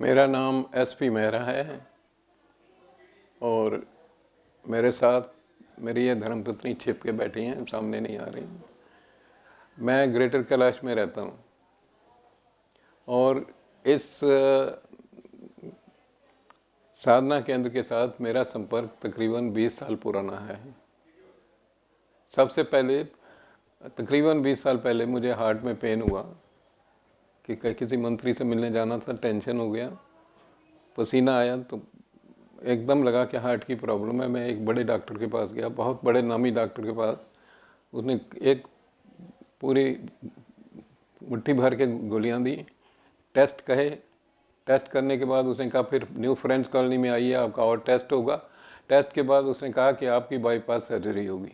मेरा नाम S P Mehra है और मेरे साथ मेरी ये धर्मपत्नी छिप के बैठी हैं सामने नहीं आ रही मैं ग्रेटर कैलाश में रहता हूँ और इस साधना केंद्र के साथ मेरा संपर्क तकरीबन 20 साल पुराना है सबसे पहले तकरीबन 20 साल पहले मुझे हार्ट में पेन हुआ कि किसी मंत्री से मिलने जाना था टेंशन हो गया पसीना आया तो एकदम लगा कि हार्ट की प्रॉब्लम है मैं एक बड़े डॉक्टर के पास गया बहुत बड़े नामी डॉक्टर के पास उसने एक पूरी मुट्ठी भर के गोलियां दी टेस्ट कहे टेस्ट करने के बाद उसने कहा फिर न्यू फ्रेंड्स कॉलोनी में आइए आपका और टेस्ट होगा टेस्ट के बाद उसने कहा कि आपकी बाईपास सर्जरी होगी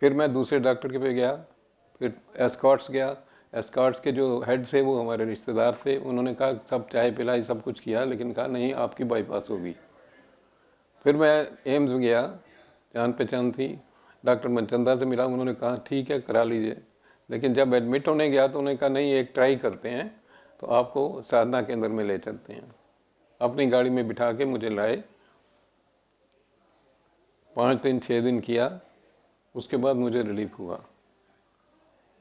फिर मैं दूसरे डॉक्टर के पे गया फिर एस्कॉट्स गया एस्कॉट्स के जो हेड थे वो हमारे रिश्तेदार थे उन्होंने कहा सब चाय पिलाई सब कुछ किया लेकिन कहा नहीं आपकी बाईपास होगी फिर मैं एम्स गया जान पहचान थी डॉक्टर मनचंदा से मिला उन्होंने कहा ठीक है करा लीजिए लेकिन जब एडमिट होने गया तो उन्होंने कहा नहीं एक ट्राई करते हैं तो आपको साधना केंद्र में ले चलते हैं अपनी गाड़ी में बिठा के मुझे लाए पाँच दिन छः दिन किया उसके बाद मुझे रिलीफ हुआ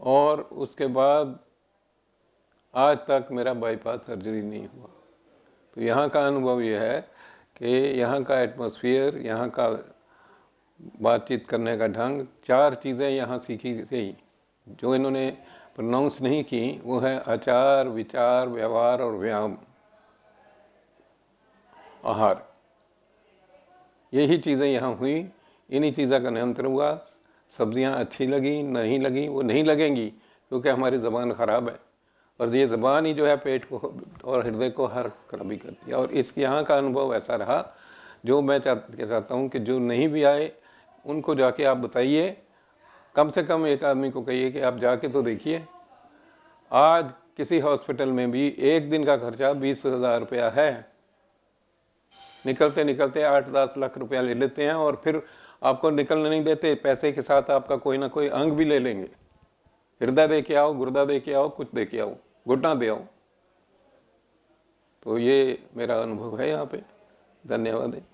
और उसके बाद आज तक मेरा बाईपास सर्जरी नहीं हुआ तो यहाँ का अनुभव यह है कि यहाँ का एटमोसफियर यहाँ का बातचीत करने का ढंग चार चीज़ें यहाँ सीखी गई जो इन्होंने प्रनाउंस नहीं की वो है आचार विचार व्यवहार और व्यायाम आहार यही चीज़ें यहाँ हुई इन्हीं चीज़ों का नियंत्रण हुआ सब्ज़ियाँ अच्छी लगी नहीं लगी वो नहीं लगेंगी क्योंकि हमारी ज़बान ख़राब है और ये ज़बान ही जो है पेट को और हृदय को हर खराबी करती है और इस यहाँ का अनुभव ऐसा रहा जो मैं चाहता हूँ कि जो नहीं भी आए उनको जाके आप बताइए कम से कम एक आदमी को कहिए कि आप जाके तो देखिए आज किसी हॉस्पिटल में भी एक दिन का खर्चा बीस हज़ार रुपया है निकलते निकलते आठ दस लाख रुपया ले लेते हैं और फिर आपको निकलने नहीं देते पैसे के साथ आपका कोई ना कोई अंग भी ले लेंगे हृदय दे के आओ गुर्दा दे के आओ कुछ दे के आओ घुटना दे आओ तो ये मेरा अनुभव है यहाँ पे धन्यवाद है